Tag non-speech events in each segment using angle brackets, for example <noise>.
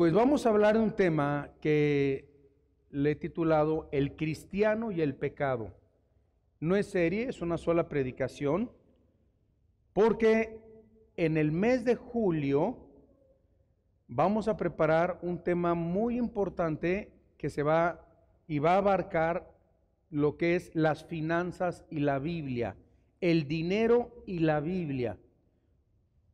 Pues vamos a hablar de un tema que le he titulado El cristiano y el pecado. No es serie, es una sola predicación, porque en el mes de julio vamos a preparar un tema muy importante que se va y va a abarcar lo que es las finanzas y la Biblia, el dinero y la Biblia.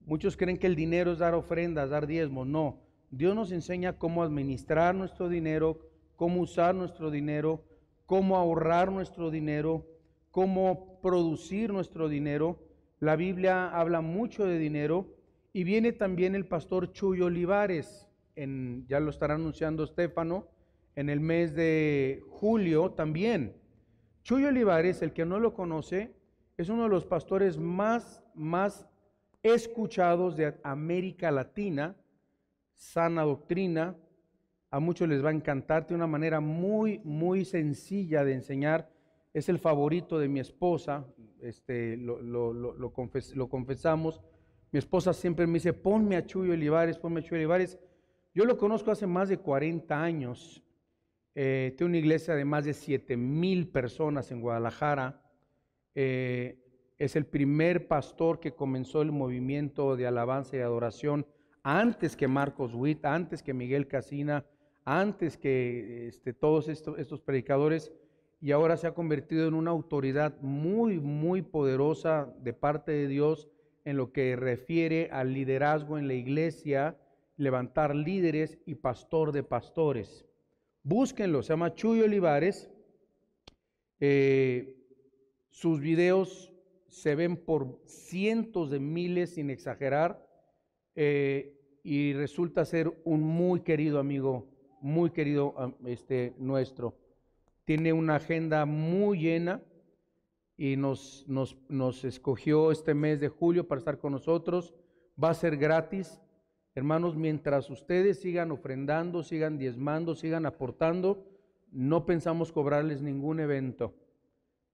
Muchos creen que el dinero es dar ofrendas, dar diezmos, no. Dios nos enseña cómo administrar nuestro dinero, cómo usar nuestro dinero, cómo ahorrar nuestro dinero, cómo producir nuestro dinero. La Biblia habla mucho de dinero y viene también el pastor Chuy Olivares, en, ya lo estará anunciando Estefano, en el mes de julio también. Chuy Olivares, el que no lo conoce, es uno de los pastores más, más escuchados de América Latina sana doctrina. A muchos les va a encantar, tiene una manera muy, muy sencilla de enseñar. Es el favorito de mi esposa, este, lo, lo, confesamos. Mi esposa siempre me dice, ponme a Chuyo Olivares, ponme a Chuyo Olivares. Yo lo conozco hace más de 40 años. Eh, tiene una iglesia de más de 7 mil personas en Guadalajara. Eh, es el primer pastor que comenzó el movimiento de alabanza y adoración antes que Marcos Witt, antes que Miguel Casina, antes que este, todos estos, predicadores, y ahora se ha convertido en una autoridad muy, muy poderosa de parte de Dios en lo que refiere al liderazgo en la iglesia, levantar líderes y pastor de pastores. Búsquenlo, se llama Chuy Olivares. Eh, sus videos se ven por cientos de miles, sin exagerar, eh, y resulta ser un muy querido amigo, muy querido este, nuestro. Tiene una agenda muy llena y nos, nos, nos escogió este mes de julio para estar con nosotros. Va a ser gratis. Hermanos, mientras ustedes sigan ofrendando, sigan diezmando, sigan aportando, no pensamos cobrarles ningún evento,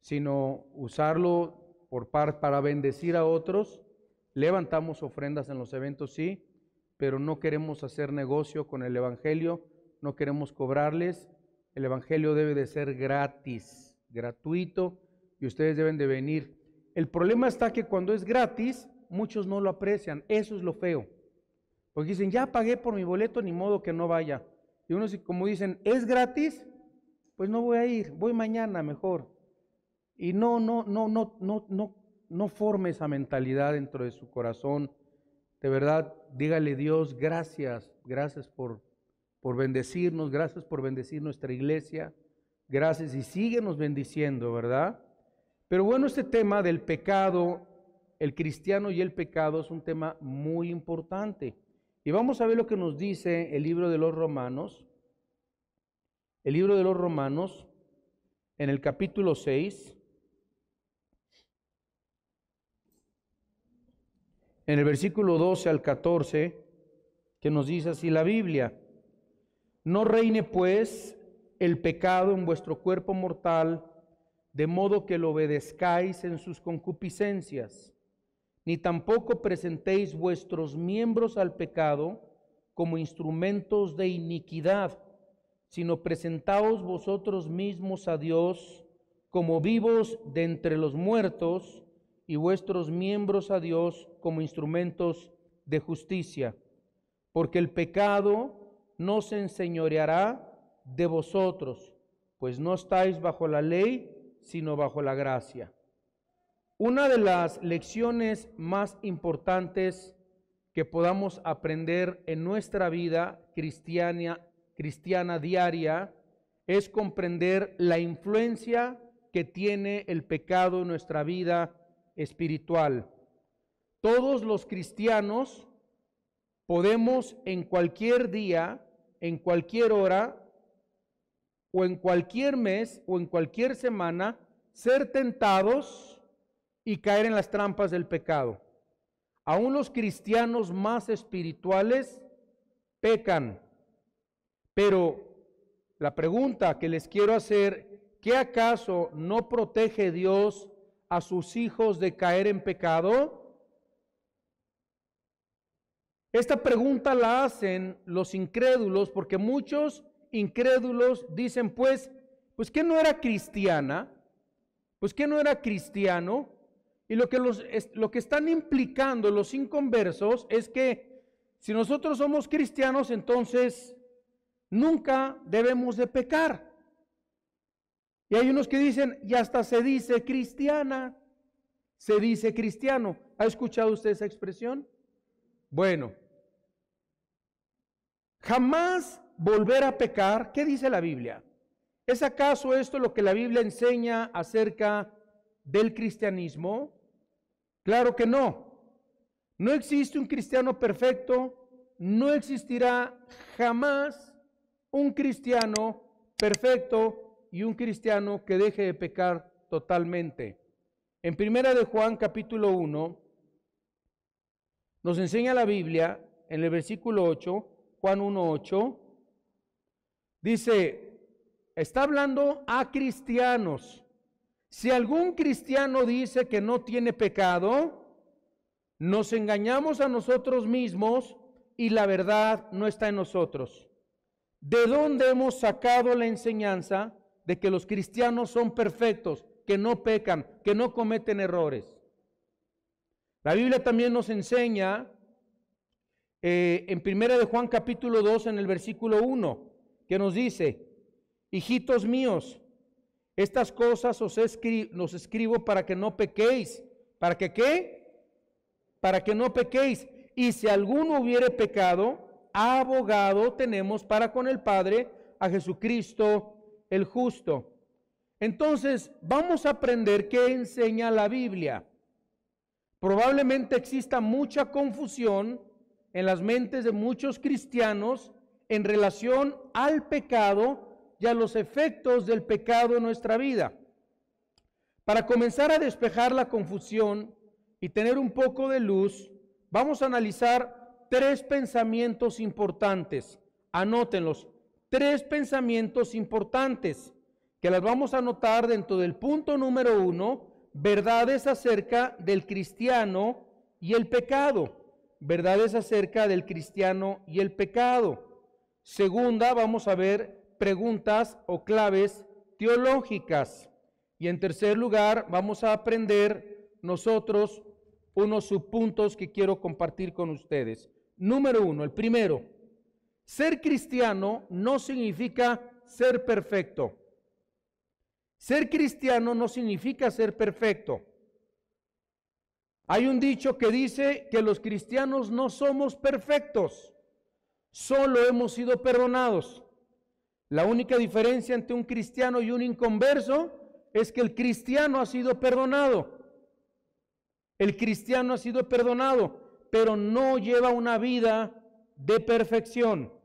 sino usarlo por par, para bendecir a otros. Levantamos ofrendas en los eventos, sí, pero no queremos hacer negocio con el Evangelio, no queremos cobrarles. El Evangelio debe de ser gratis, gratuito, y ustedes deben de venir. El problema está que cuando es gratis, muchos no lo aprecian. Eso es lo feo. Porque dicen, ya pagué por mi boleto, ni modo que no vaya. Y uno como dicen, es gratis, pues no voy a ir, voy mañana mejor. Y no, no, no, no, no, no, no forme esa mentalidad dentro de su corazón de verdad, dígale Dios, gracias, gracias por, por bendecirnos, gracias por bendecir nuestra iglesia, gracias y síguenos bendiciendo, ¿verdad? Pero bueno, este tema del pecado, el cristiano y el pecado es un tema muy importante. Y vamos a ver lo que nos dice el libro de los Romanos, el libro de los Romanos, en el capítulo 6, en el versículo 12 al 14, que nos dice así la Biblia, no reine pues el pecado en vuestro cuerpo mortal, de modo que lo obedezcáis en sus concupiscencias, ni tampoco presentéis vuestros miembros al pecado como instrumentos de iniquidad, sino presentaos vosotros mismos a Dios como vivos de entre los muertos, y vuestros miembros a Dios como instrumentos de justicia, porque el pecado no se enseñoreará de vosotros, pues no estáis bajo la ley, sino bajo la gracia. Una de las lecciones más importantes que podamos aprender en nuestra vida cristiana, cristiana diaria es comprender la influencia que tiene el pecado en nuestra vida espiritual. Todos los cristianos podemos en cualquier día, en cualquier hora, o en cualquier mes, o en cualquier semana, ser tentados y caer en las trampas del pecado. Aún los cristianos más espirituales pecan. Pero la pregunta que les quiero hacer, ¿qué acaso no protege Dios a sus hijos de caer en pecado? Esta pregunta la hacen los incrédulos porque muchos incrédulos dicen pues, pues que no era cristiana, pues que no era cristiano. Y lo que, los, lo que están implicando los inconversos es que si nosotros somos cristianos, entonces nunca debemos de pecar. Y hay unos que dicen, y hasta se dice cristiana, se dice cristiano. ¿Ha escuchado usted esa expresión? Bueno, jamás volver a pecar. ¿Qué dice la Biblia? ¿Es acaso esto lo que la Biblia enseña acerca del cristianismo? Claro que no. No existe un cristiano perfecto, no existirá jamás un cristiano perfecto y un cristiano que deje de pecar totalmente. En primera de Juan capítulo 1 nos enseña la Biblia en el versículo 8, Juan 1:8 dice, está hablando a cristianos. Si algún cristiano dice que no tiene pecado, nos engañamos a nosotros mismos y la verdad no está en nosotros. ¿De dónde hemos sacado la enseñanza de que los cristianos son perfectos, que no pecan, que no cometen errores. La Biblia también nos enseña eh, en primera de Juan capítulo 2 en el versículo 1 que nos dice, hijitos míos, estas cosas os, escribo para que no pequéis. ¿Para que qué? Para que no pequéis. Y si alguno hubiere pecado, abogado tenemos para con el Padre a Jesucristo el justo. Entonces, vamos a aprender qué enseña la Biblia. Probablemente exista mucha confusión en las mentes de muchos cristianos en relación al pecado y a los efectos del pecado en nuestra vida. Para comenzar a despejar la confusión y tener un poco de luz, vamos a analizar tres pensamientos importantes. Anótenlos tres pensamientos importantes que las vamos a notar dentro del punto número uno, verdades acerca del cristiano y el pecado. Verdades acerca del cristiano y el pecado. Segunda, vamos a ver preguntas o claves teológicas. Y en tercer lugar, vamos a aprender nosotros unos subpuntos que quiero compartir con ustedes. Número uno, el primero, ser cristiano no significa ser perfecto. Ser cristiano no significa ser perfecto. Hay un dicho que dice que los cristianos no somos perfectos, solo hemos sido perdonados. La única diferencia entre un cristiano y un inconverso es que el cristiano ha sido perdonado. El cristiano ha sido perdonado, pero no lleva una vida de perfección.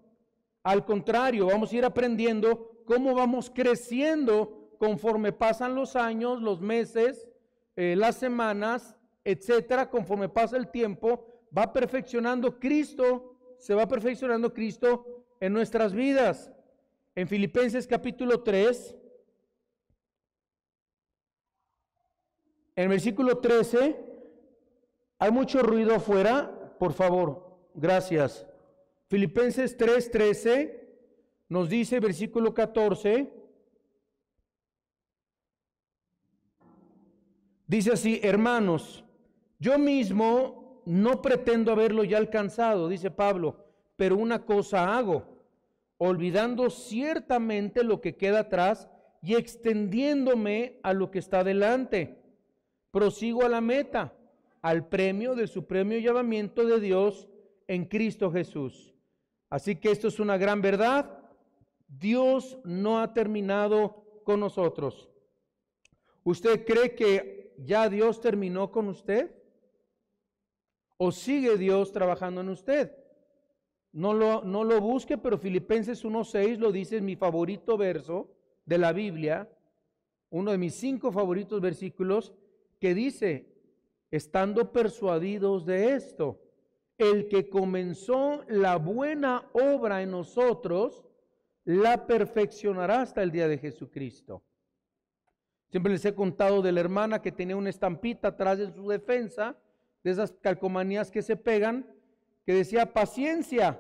Al contrario, vamos a ir aprendiendo cómo vamos creciendo conforme pasan los años, los meses, eh, las semanas, etcétera, conforme pasa el tiempo, va perfeccionando Cristo, se va perfeccionando Cristo en nuestras vidas. En Filipenses capítulo 3, en el versículo 13, hay mucho ruido afuera, por favor, gracias. Filipenses 3:13 nos dice, versículo 14, dice así, hermanos, yo mismo no pretendo haberlo ya alcanzado, dice Pablo, pero una cosa hago, olvidando ciertamente lo que queda atrás y extendiéndome a lo que está delante. Prosigo a la meta, al premio del supremo llamamiento de Dios en Cristo Jesús. Así que esto es una gran verdad. Dios no ha terminado con nosotros. ¿Usted cree que ya Dios terminó con usted? ¿O sigue Dios trabajando en usted? No lo, no lo busque, pero Filipenses 1.6 lo dice, es mi favorito verso de la Biblia, uno de mis cinco favoritos versículos, que dice, estando persuadidos de esto, el que comenzó la buena obra en nosotros, la perfeccionará hasta el día de Jesucristo. Siempre les he contado de la hermana que tenía una estampita atrás de su defensa, de esas calcomanías que se pegan, que decía, paciencia,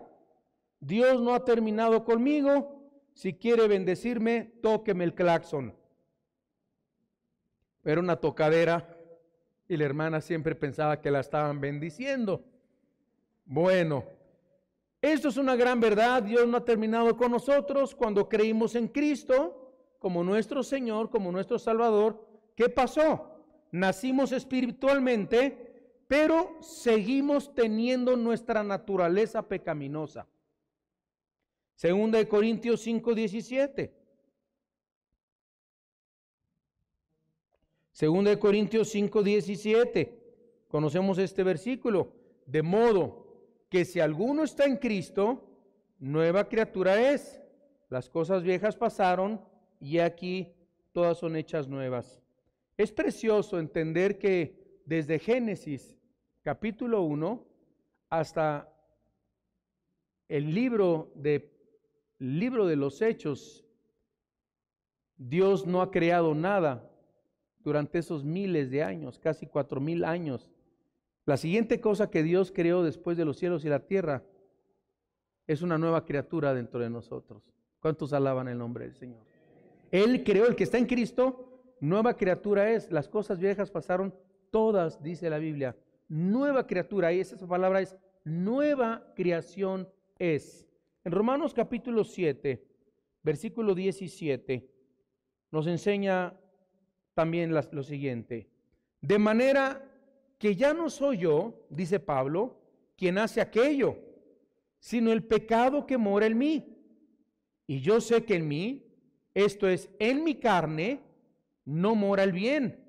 Dios no ha terminado conmigo, si quiere bendecirme, tóqueme el claxon. Era una tocadera y la hermana siempre pensaba que la estaban bendiciendo. Bueno, esto es una gran verdad. Dios no ha terminado con nosotros cuando creímos en Cristo como nuestro Señor, como nuestro Salvador. ¿Qué pasó? Nacimos espiritualmente, pero seguimos teniendo nuestra naturaleza pecaminosa. Segunda de Corintios 5, 17. Segunda de Corintios 5, 17. Conocemos este versículo. De modo que si alguno está en Cristo, nueva criatura es. Las cosas viejas pasaron y aquí todas son hechas nuevas. Es precioso entender que desde Génesis capítulo 1 hasta el libro de libro de los hechos Dios no ha creado nada durante esos miles de años, casi cuatro mil años. La siguiente cosa que Dios creó después de los cielos y la tierra es una nueva criatura dentro de nosotros. ¿Cuántos alaban el nombre del Señor? Él creó, el que está en Cristo, nueva criatura es. Las cosas viejas pasaron todas, dice la Biblia. Nueva criatura, y esa palabra es nueva creación es. En Romanos capítulo 7, versículo 17, nos enseña también lo siguiente. De manera que ya no soy yo, dice Pablo, quien hace aquello, sino el pecado que mora en mí. Y yo sé que en mí, esto es, en mi carne, no mora el bien.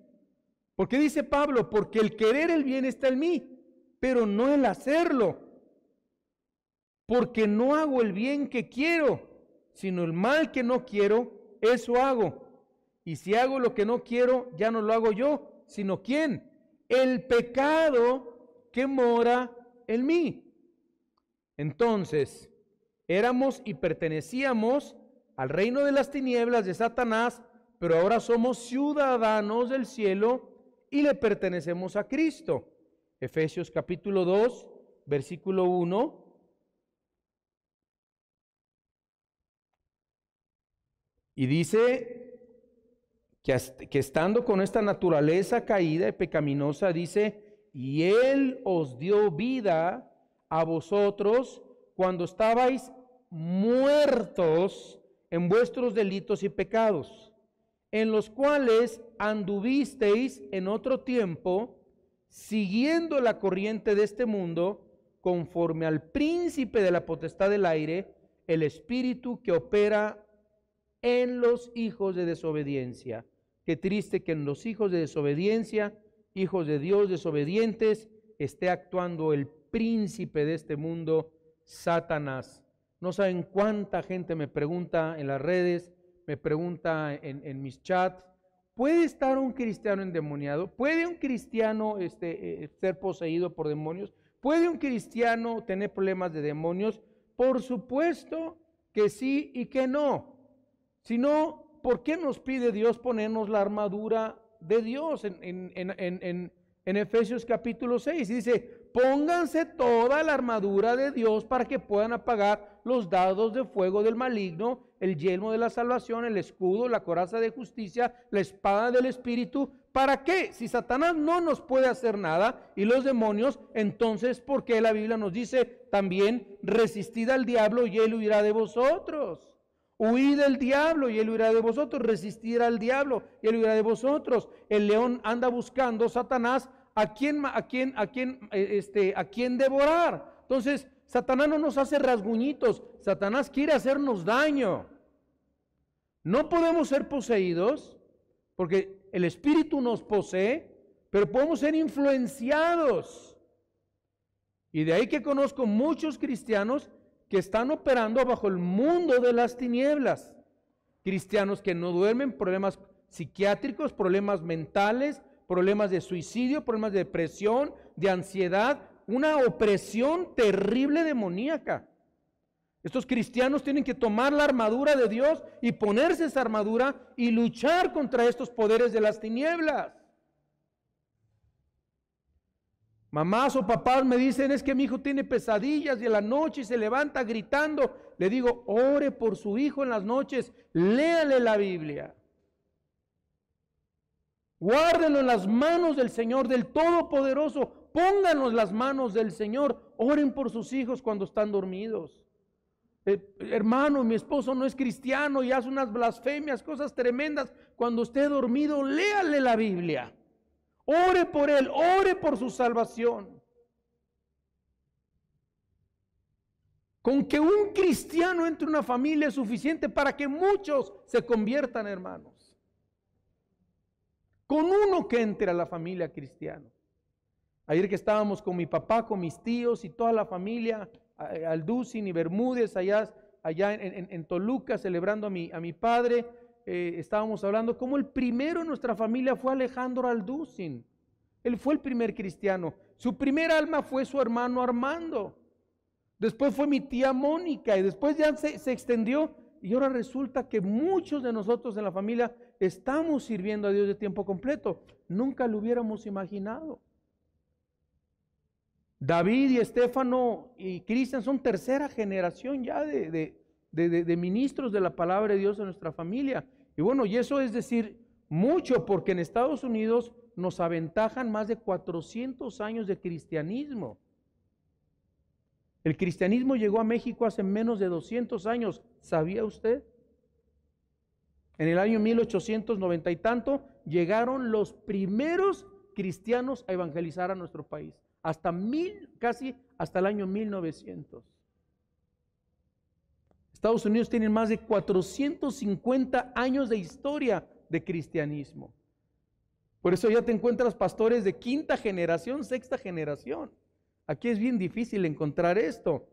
Porque dice Pablo, porque el querer el bien está en mí, pero no el hacerlo. Porque no hago el bien que quiero, sino el mal que no quiero, eso hago. Y si hago lo que no quiero, ya no lo hago yo, sino quién? el pecado que mora en mí. Entonces, éramos y pertenecíamos al reino de las tinieblas de Satanás, pero ahora somos ciudadanos del cielo y le pertenecemos a Cristo. Efesios capítulo 2, versículo 1. Y dice que, estando con esta naturaleza caída y pecaminosa, dice, y Él os dio vida a vosotros cuando estabais muertos en vuestros delitos y pecados, en los cuales anduvisteis en otro tiempo, siguiendo la corriente de este mundo, conforme al príncipe de la potestad del aire, el espíritu que opera en los hijos de desobediencia Qué triste que en los hijos de desobediencia, hijos de Dios desobedientes, esté actuando el príncipe de este mundo, Satanás. No saben cuánta gente me pregunta en las redes, me pregunta en, mis chats, ¿puede estar un cristiano endemoniado? ¿Puede un cristiano este, eh, ser poseído por demonios? ¿Puede un cristiano tener problemas de demonios? Por supuesto que sí y que no. Si no, ¿por qué nos pide Dios ponernos la armadura de Dios en, Efesios capítulo 6? Dice, pónganse toda la armadura de Dios para que puedan apagar los dados de fuego del maligno, el yelmo de la salvación, el escudo, la coraza de justicia, la espada del Espíritu. ¿Para qué? Si Satanás no nos puede hacer nada y los demonios, entonces, ¿por qué la Biblia nos dice también, resistid al diablo y él huirá de vosotros? Huid del diablo y él huirá de vosotros. Resistir al diablo y él huirá de vosotros. El león anda buscando Satanás a quién, a quién, a eh, quién, este, a quién devorar. Entonces, Satanás no nos hace rasguñitos. Satanás quiere hacernos daño. No podemos ser poseídos porque el espíritu nos posee, pero podemos ser influenciados. Y de ahí que conozco muchos cristianos que están operando bajo el mundo de las tinieblas. Cristianos que no duermen, problemas psiquiátricos, problemas mentales, problemas de suicidio, problemas de depresión, de ansiedad, una opresión terrible demoníaca. Estos cristianos tienen que tomar la armadura de Dios y ponerse esa armadura y luchar contra estos poderes de las tinieblas. Mamás o papás me dicen, es que mi hijo tiene pesadillas y en la noche se levanta gritando. Le digo, ore por su hijo en las noches, léale la Biblia. Guárdenlo en las manos del Señor, del Todopoderoso. en las manos del Señor. Oren por sus hijos cuando están dormidos. Eh, hermano, mi esposo no es cristiano y hace unas blasfemias, cosas tremendas. Cuando esté dormido, léale la Biblia. Ore por él, ore por su salvación. Con que un cristiano entre una familia es suficiente para que muchos se conviertan hermanos. Con uno que entre a la familia cristiana. Ayer que estábamos con mi papá, con mis tíos y toda la familia, Alducin y Bermúdez, allá, allá en, Toluca, celebrando a mi, a mi padre, eh, estábamos hablando, como el primero en nuestra familia fue Alejandro Alducin. Él fue el primer cristiano. Su primer alma fue su hermano Armando. Después fue mi tía Mónica y después ya se, extendió. Y ahora resulta que muchos de nosotros en la familia estamos sirviendo a Dios de tiempo completo. Nunca lo hubiéramos imaginado. David y Estefano y Cristian son tercera generación ya de, de, ministros de la palabra de Dios en nuestra familia. Y bueno, y eso es decir mucho, porque en Estados Unidos nos aventajan más de 400 años de cristianismo. El cristianismo llegó a México hace menos de 200 años, ¿sabía usted? En el año 1890 y tanto llegaron los primeros cristianos a evangelizar a nuestro país, hasta mil, casi hasta el año 1900. Estados Unidos tiene más de 450 años de historia de cristianismo. Por eso ya te encuentras pastores de quinta generación, sexta generación. Aquí es bien difícil encontrar esto.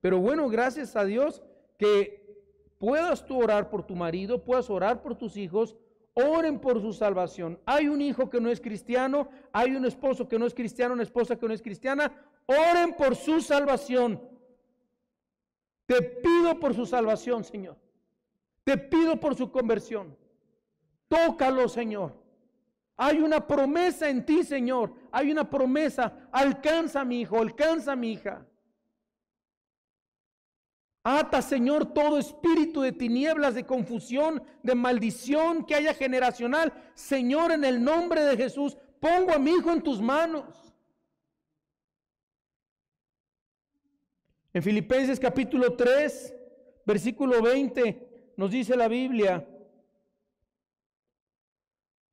Pero bueno, gracias a Dios que puedas tú orar por tu marido, puedas orar por tus hijos, oren por su salvación. Hay un hijo que no es cristiano, hay un esposo que no es cristiano, una esposa que no es cristiana, oren por su salvación. Te pido por su salvación, Señor. Te pido por su conversión. Tócalo, Señor. Hay una promesa en ti, Señor. Hay una promesa. Alcanza mi hijo, alcanza mi hija. Ata, Señor, todo espíritu de tinieblas, de confusión, de maldición que haya generacional. Señor, en el nombre de Jesús, pongo a mi hijo en tus manos. En Filipenses capítulo 3, versículo 20, nos dice la Biblia,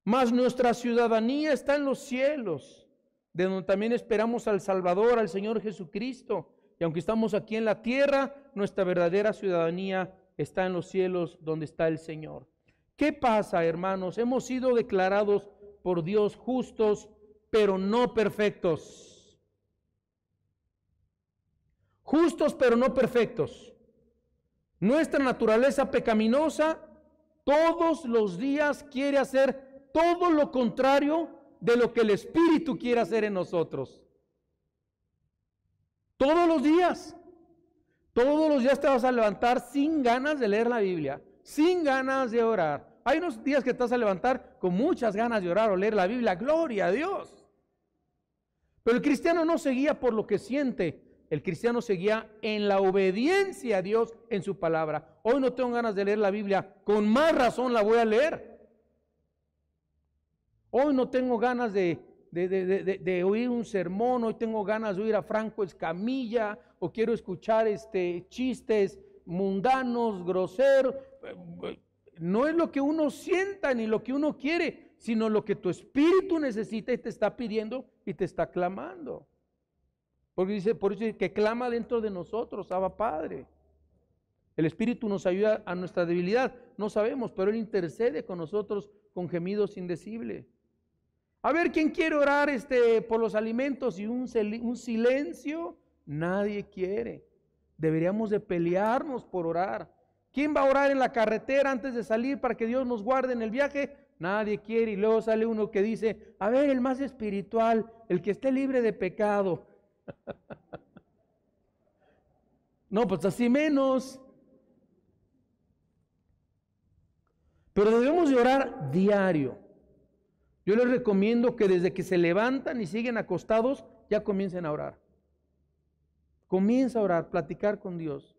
mas nuestra ciudadanía está en los cielos, de donde también esperamos al Salvador, al Señor Jesucristo. Y aunque estamos aquí en la tierra, nuestra verdadera ciudadanía está en los cielos, donde está el Señor. ¿Qué pasa, hermanos? Hemos sido declarados por Dios justos, pero no perfectos justos pero no perfectos. Nuestra naturaleza pecaminosa todos los días quiere hacer todo lo contrario de lo que el Espíritu quiere hacer en nosotros. Todos los días. Todos los días te vas a levantar sin ganas de leer la Biblia, sin ganas de orar. Hay unos días que te vas a levantar con muchas ganas de orar o leer la Biblia. Gloria a Dios. Pero el cristiano no se guía por lo que siente, el cristiano seguía en la obediencia a Dios en su palabra. Hoy no tengo ganas de leer la Biblia, con más razón la voy a leer. Hoy no tengo ganas de, oír un sermón, hoy tengo ganas de oír a Franco Escamilla, o quiero escuchar este, chistes mundanos, groseros. No es lo que uno sienta ni lo que uno quiere, sino lo que tu espíritu necesita y te está pidiendo y te está clamando. Porque dice, por eso dice que clama dentro de nosotros, Abba Padre. El Espíritu nos ayuda a nuestra debilidad, no sabemos, pero Él intercede con nosotros con gemidos indecibles. A ver, ¿quién quiere orar este, por los alimentos y un, un silencio? Nadie quiere. Deberíamos de pelearnos por orar. ¿Quién va a orar en la carretera antes de salir para que Dios nos guarde en el viaje? Nadie quiere. Y luego sale uno que dice, a ver, el más espiritual, el que esté libre de pecado, no, pues así menos. Pero debemos de orar diario. Yo les recomiendo que desde que se levantan y siguen acostados, ya comiencen a orar. Comienza a orar, platicar con Dios.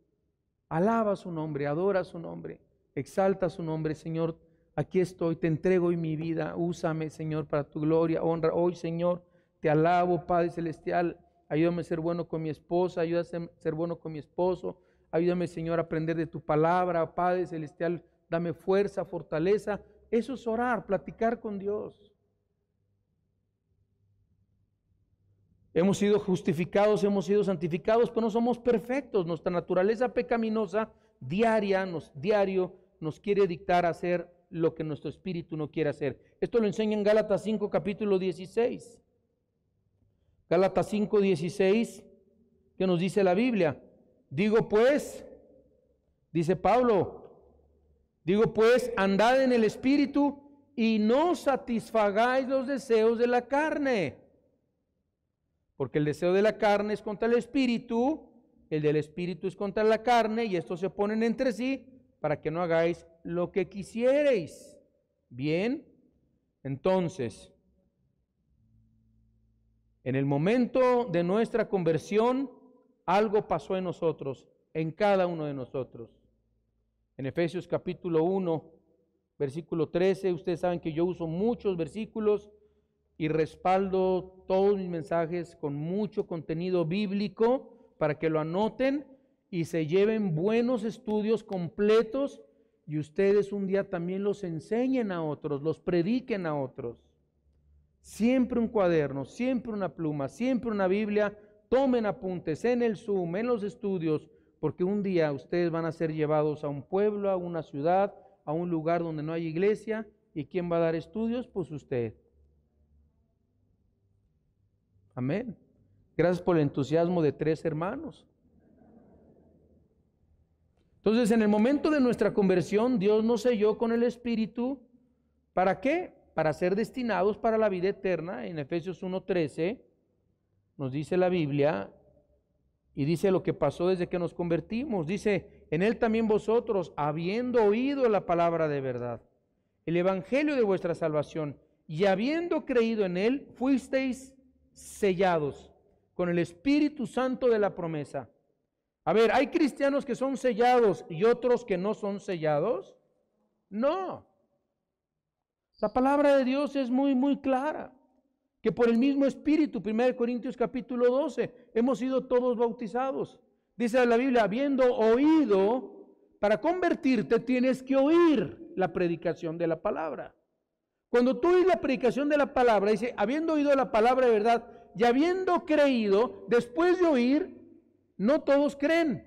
Alaba su nombre, adora su nombre, exalta su nombre, Señor. Aquí estoy, te entrego hoy mi vida. Úsame, Señor, para tu gloria, honra. Hoy, Señor, te alabo, Padre Celestial. Ayúdame a ser bueno con mi esposa, ayúdame a ser bueno con mi esposo. Ayúdame, Señor, a aprender de tu palabra, Padre Celestial. Dame fuerza, fortaleza. Eso es orar, platicar con Dios. Hemos sido justificados, hemos sido santificados, pero no somos perfectos. Nuestra naturaleza pecaminosa diaria, nos, diario, nos quiere dictar hacer lo que nuestro espíritu no quiere hacer. Esto lo enseña en Gálatas 5, capítulo 16. Gálatas 5:16, que nos dice la Biblia. Digo pues, dice Pablo, digo pues, andad en el Espíritu y no satisfagáis los deseos de la carne. Porque el deseo de la carne es contra el Espíritu, el del Espíritu es contra la carne y estos se ponen entre sí para que no hagáis lo que quisiereis. Bien, entonces, en el momento de nuestra conversión, algo pasó en nosotros, en cada uno de nosotros. En Efesios capítulo 1, versículo 13, ustedes saben que yo uso muchos versículos y respaldo todos mis mensajes con mucho contenido bíblico para que lo anoten y se lleven buenos estudios completos y ustedes un día también los enseñen a otros, los prediquen a otros. Siempre un cuaderno, siempre una pluma, siempre una Biblia. Tomen apuntes en el Zoom, en los estudios, porque un día ustedes van a ser llevados a un pueblo, a una ciudad, a un lugar donde no hay iglesia. ¿Y quién va a dar estudios? Pues usted. Amén. Gracias por el entusiasmo de tres hermanos. Entonces, en el momento de nuestra conversión, Dios nos selló con el Espíritu. ¿Para qué? para ser destinados para la vida eterna. En Efesios 1.13 nos dice la Biblia y dice lo que pasó desde que nos convertimos. Dice, en él también vosotros, habiendo oído la palabra de verdad, el evangelio de vuestra salvación, y habiendo creído en él, fuisteis sellados con el Espíritu Santo de la promesa. A ver, ¿hay cristianos que son sellados y otros que no son sellados? No. La palabra de Dios es muy, muy clara. Que por el mismo Espíritu, 1 Corintios capítulo 12, hemos sido todos bautizados. Dice la Biblia, habiendo oído, para convertirte tienes que oír la predicación de la palabra. Cuando tú oís la predicación de la palabra, dice, habiendo oído la palabra de verdad y habiendo creído, después de oír, no todos creen.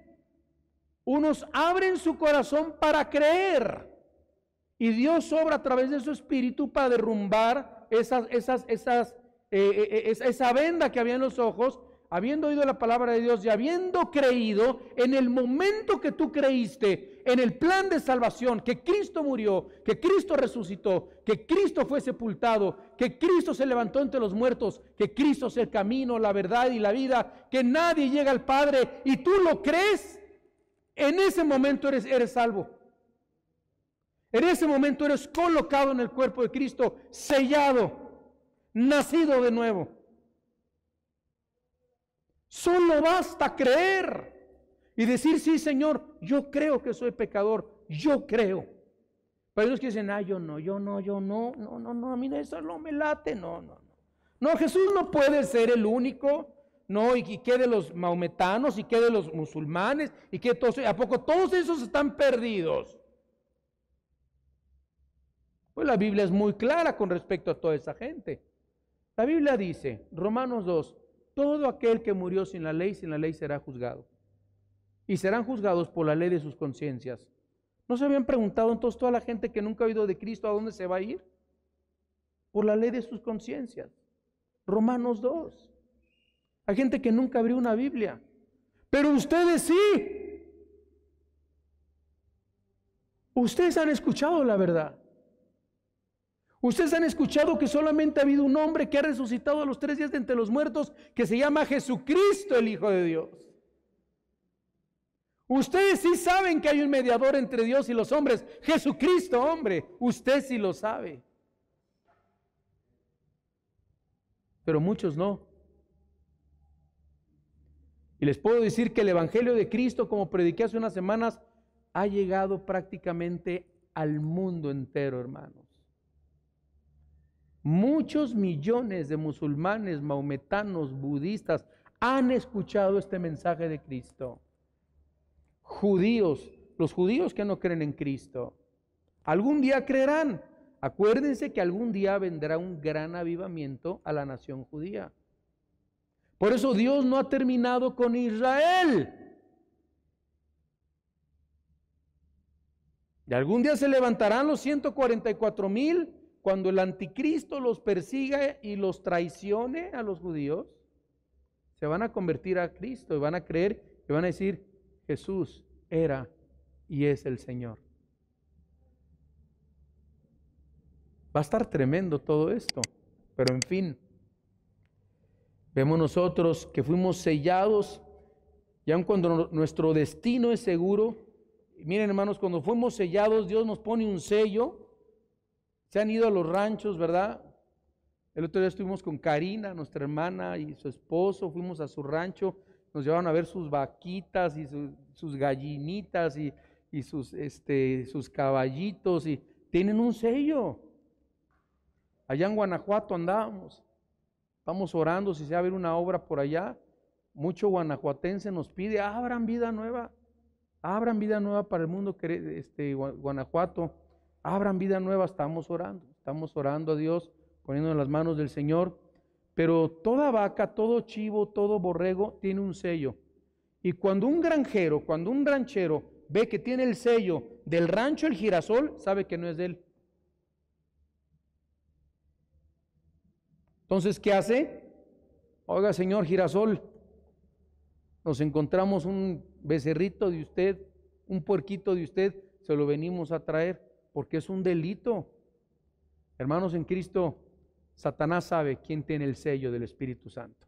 Unos abren su corazón para creer. Y Dios obra a través de su espíritu para derrumbar esas, esas, esas, eh, eh, eh, esa venda que había en los ojos, habiendo oído la palabra de Dios y habiendo creído, en el momento que tú creíste en el plan de salvación, que Cristo murió, que Cristo resucitó, que Cristo fue sepultado, que Cristo se levantó entre los muertos, que Cristo es el camino, la verdad y la vida, que nadie llega al Padre y tú lo crees, en ese momento eres, eres salvo. En ese momento eres colocado en el cuerpo de Cristo, sellado, nacido de nuevo. Solo basta creer y decir, sí Señor, yo creo que soy pecador, yo creo. Pero ellos que dicen, ah, yo no, yo no, yo no, no, no, no, a mí eso no me late, no, no, no. No, Jesús no puede ser el único, no, y, qué de los maometanos, y qué de los musulmanes, y qué todos, ¿a poco todos esos están perdidos? Pues la Biblia es muy clara con respecto a toda esa gente. La Biblia dice, Romanos 2, todo aquel que murió sin la ley, sin la ley será juzgado. Y serán juzgados por la ley de sus conciencias. ¿No se habían preguntado entonces toda la gente que nunca ha oído de Cristo a dónde se va a ir? Por la ley de sus conciencias. Romanos 2. Hay gente que nunca abrió una Biblia. Pero ustedes sí. Ustedes han escuchado la verdad. Ustedes han escuchado que solamente ha habido un hombre que ha resucitado a los tres días de entre los muertos, que se llama Jesucristo, el Hijo de Dios. Ustedes sí saben que hay un mediador entre Dios y los hombres, Jesucristo, hombre. Usted sí lo sabe. Pero muchos no. Y les puedo decir que el Evangelio de Cristo, como prediqué hace unas semanas, ha llegado prácticamente al mundo entero, hermanos. Muchos millones de musulmanes, maometanos, budistas han escuchado este mensaje de Cristo. Judíos, los judíos que no creen en Cristo, algún día creerán. Acuérdense que algún día vendrá un gran avivamiento a la nación judía. Por eso Dios no ha terminado con Israel. Y algún día se levantarán los 144 mil cuando el anticristo los persiga y los traicione a los judíos, se van a convertir a Cristo y van a creer y van a decir, Jesús era y es el Señor. Va a estar tremendo todo esto, pero en fin, vemos nosotros que fuimos sellados, y aun cuando nuestro destino es seguro, miren hermanos, cuando fuimos sellados, Dios nos pone un sello, se han ido a los ranchos, ¿verdad? El otro día estuvimos con Karina, nuestra hermana y su esposo, fuimos a su rancho, nos llevaron a ver sus vaquitas y sus gallinitas y, sus, este, sus caballitos y tienen un sello. Allá en Guanajuato andábamos, vamos orando si se va a ver una obra por allá. Mucho guanajuatense nos pide, abran vida nueva, abran vida nueva para el mundo, este, Guanajuato abran vida nueva, estamos orando, estamos orando a Dios, poniendo en las manos del Señor. Pero toda vaca, todo chivo, todo borrego tiene un sello. Y cuando un granjero, cuando un ranchero ve que tiene el sello del rancho el girasol, sabe que no es de él. Entonces, ¿qué hace? Oiga, señor girasol, nos encontramos un becerrito de usted, un puerquito de usted, se lo venimos a traer porque es un delito. Hermanos en Cristo, Satanás sabe quién tiene el sello del Espíritu Santo.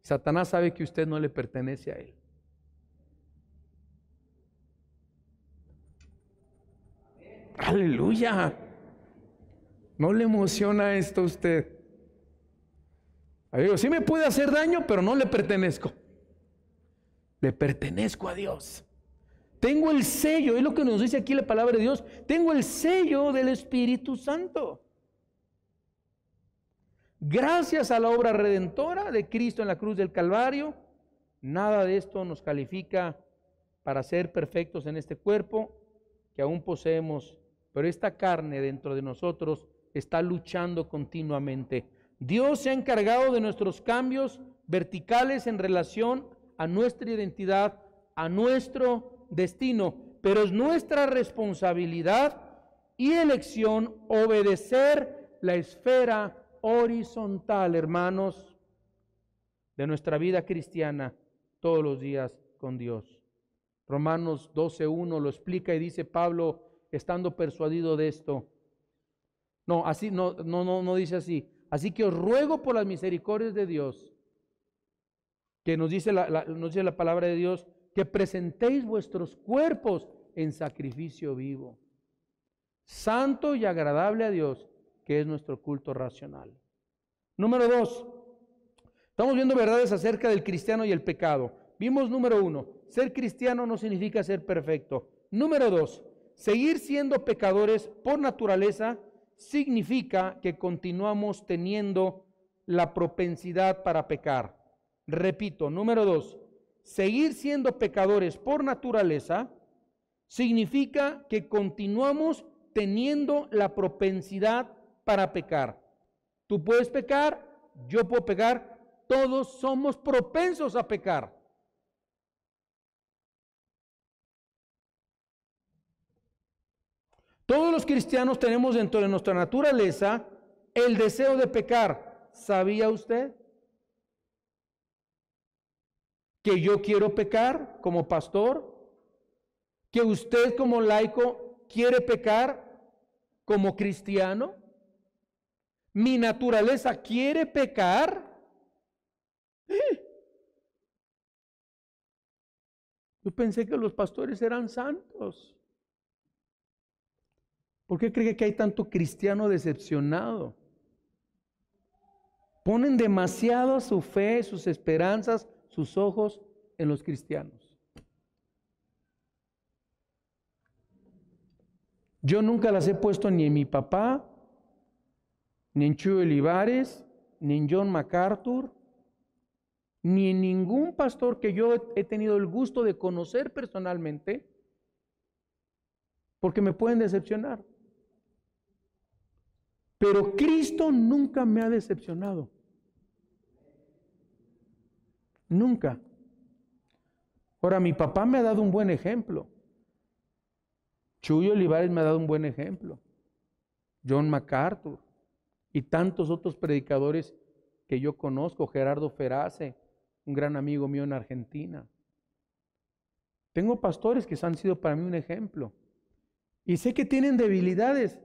Satanás sabe que usted no le pertenece a él. Aleluya. ¿No le emociona esto a usted? si sí me puede hacer daño, pero no le pertenezco. Le pertenezco a Dios. Tengo el sello, es lo que nos dice aquí la palabra de Dios. Tengo el sello del Espíritu Santo. Gracias a la obra redentora de Cristo en la cruz del Calvario, nada de esto nos califica para ser perfectos en este cuerpo que aún poseemos, pero esta carne dentro de nosotros está luchando continuamente. Dios se ha encargado de nuestros cambios verticales en relación a nuestra identidad, a nuestro destino, pero es nuestra responsabilidad y elección obedecer la esfera horizontal, hermanos, de nuestra vida cristiana todos los días con Dios. Romanos 12.1 lo explica y dice Pablo, estando persuadido de esto. No, así no, no, no, no dice así. Así que os ruego por las misericordias de Dios, que nos dice la, nos dice la palabra de Dios, que presentéis vuestros cuerpos en sacrificio vivo, santo y agradable a Dios, que es nuestro culto racional. Número dos, estamos viendo verdades acerca del cristiano y el pecado. Vimos número uno, ser cristiano no significa ser perfecto. Número dos, seguir siendo pecadores por naturaleza significa que continuamos teniendo la propensidad para pecar. Repito, número dos, seguir siendo pecadores por naturaleza significa que continuamos teniendo la propensidad para pecar. Tú puedes pecar, yo puedo pecar, todos somos propensos a pecar. Todos los cristianos tenemos dentro de nuestra naturaleza el deseo de pecar. ¿Sabía usted? que yo quiero pecar como pastor, que usted como laico quiere pecar como cristiano, mi naturaleza quiere pecar. <gasps> Yo pensé que los pastores eran santos. ¿Por qué cree que hay tanto cristiano decepcionado? Ponen demasiado su fe, sus esperanzas sus ojos en los cristianos. Yo nunca las he puesto ni en mi papá, ni en Chu Olivares, ni en John MacArthur, ni en ningún pastor que yo he tenido el gusto de conocer personalmente, porque me pueden decepcionar. Pero Cristo nunca me ha decepcionado. Nunca. Ahora, mi papá me ha dado un buen ejemplo. Chuy Olivares me ha dado un buen ejemplo. John MacArthur y tantos otros predicadores que yo conozco, Gerardo Ferace, un gran amigo mío en Argentina. Tengo pastores que han sido para mí un ejemplo. Y sé que tienen debilidades,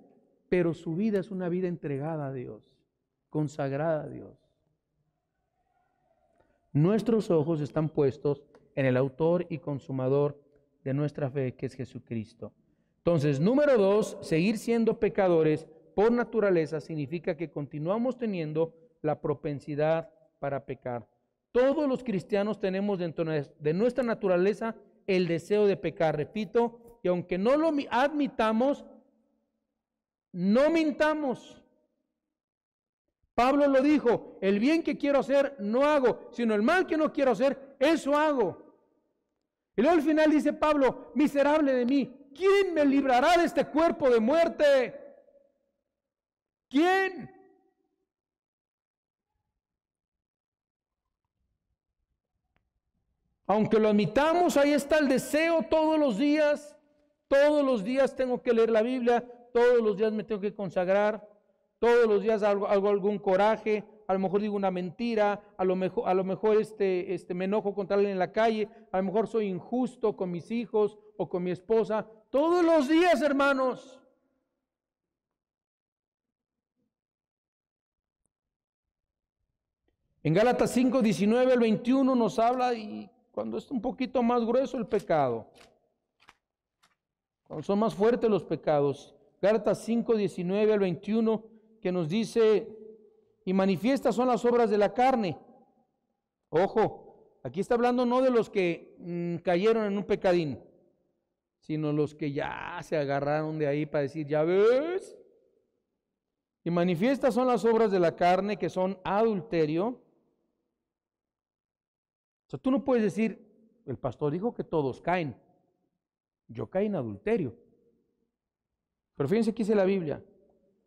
pero su vida es una vida entregada a Dios, consagrada a Dios. Nuestros ojos están puestos en el autor y consumador de nuestra fe, que es Jesucristo. Entonces, número dos, seguir siendo pecadores por naturaleza significa que continuamos teniendo la propensidad para pecar. Todos los cristianos tenemos dentro de nuestra naturaleza el deseo de pecar, repito, y aunque no lo admitamos, no mintamos. Pablo lo dijo, el bien que quiero hacer no hago, sino el mal que no quiero hacer, eso hago. Y luego al final dice Pablo, miserable de mí, ¿quién me librará de este cuerpo de muerte? ¿Quién? Aunque lo admitamos, ahí está el deseo todos los días. Todos los días tengo que leer la Biblia, todos los días me tengo que consagrar, todos los días hago, algún coraje, a lo mejor digo una mentira, a lo mejor, a lo mejor este, este, me enojo con alguien en la calle, a lo mejor soy injusto con mis hijos o con mi esposa. Todos los días, hermanos. En Gálatas 5, 19 al 21 nos habla y cuando es un poquito más grueso el pecado, cuando son más fuertes los pecados. Gálatas 5, 19 al 21 que nos dice, y manifiestas son las obras de la carne. Ojo, aquí está hablando no de los que mm, cayeron en un pecadín, sino los que ya se agarraron de ahí para decir, ya ves. Y manifiestas son las obras de la carne que son adulterio. O sea, tú no puedes decir, el pastor dijo que todos caen. Yo caí en adulterio. Pero fíjense que dice la Biblia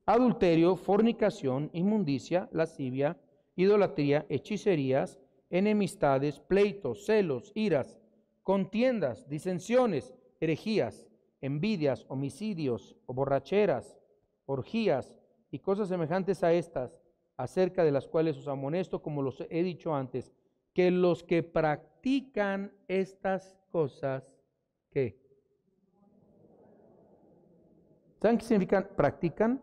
adulterio, fornicación, inmundicia, lascivia, idolatría, hechicerías, enemistades, pleitos, celos, iras, contiendas, disensiones, herejías, envidias, homicidios, borracheras, orgías y cosas semejantes a estas, acerca de las cuales os amonesto, como los he dicho antes, que los que practican estas cosas, ¿qué? ¿Saben qué significan practican?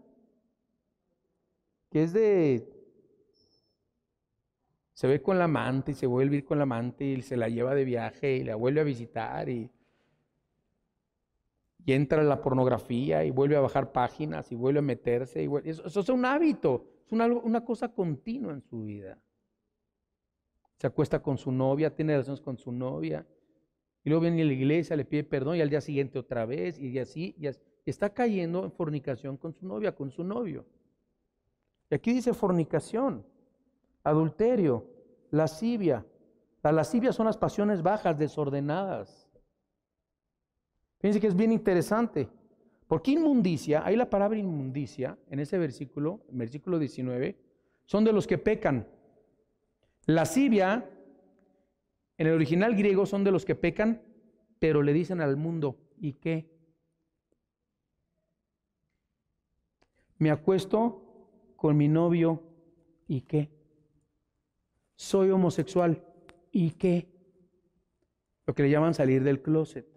que es de... Se ve con la amante y se vuelve a ir con la amante y se la lleva de viaje y la vuelve a visitar y, y entra en la pornografía y vuelve a bajar páginas y vuelve a meterse. Y eso, es un hábito, es una, cosa continua en su vida. Se acuesta con su novia, tiene relaciones con su novia. Y luego viene a la iglesia, le pide perdón y al día siguiente otra vez, y así, y así. Está cayendo en fornicación con su novia, con su novio. Y aquí dice fornicación, adulterio, lascivia. Las lascivias son las pasiones bajas, desordenadas. Fíjense que es bien interesante. Porque inmundicia, ahí la palabra inmundicia en ese versículo, en versículo 19, son de los que pecan. Lascivia, en el original griego, son de los que pecan, pero le dicen al mundo, ¿y qué? Me acuesto con mi novio y qué. Soy homosexual y qué. Lo que le llaman salir del closet.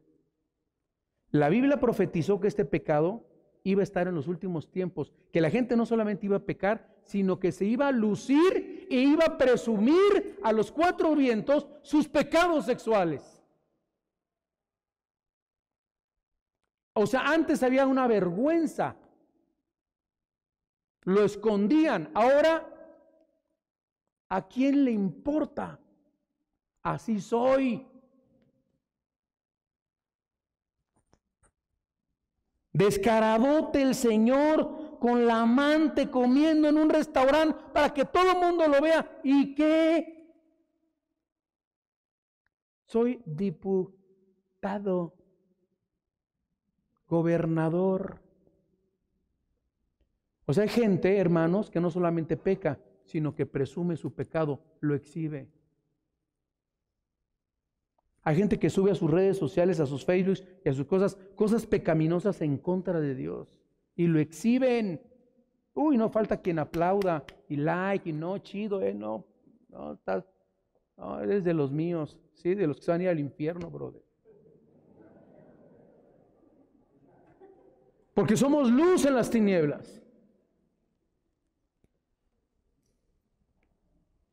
La Biblia profetizó que este pecado iba a estar en los últimos tiempos, que la gente no solamente iba a pecar, sino que se iba a lucir e iba a presumir a los cuatro vientos sus pecados sexuales. O sea, antes había una vergüenza lo escondían. Ahora, ¿a quién le importa? Así soy. Descaradote el Señor con la amante comiendo en un restaurante para que todo el mundo lo vea. ¿Y qué? Soy diputado, gobernador o sea, hay gente, hermanos, que no solamente peca, sino que presume su pecado, lo exhibe. Hay gente que sube a sus redes sociales, a sus Facebook y a sus cosas, cosas pecaminosas en contra de Dios. Y lo exhiben. Uy, no falta quien aplauda y like y no, chido, eh, no, no, estás, no, eres de los míos, sí, de los que se van a ir al infierno, brother. Porque somos luz en las tinieblas.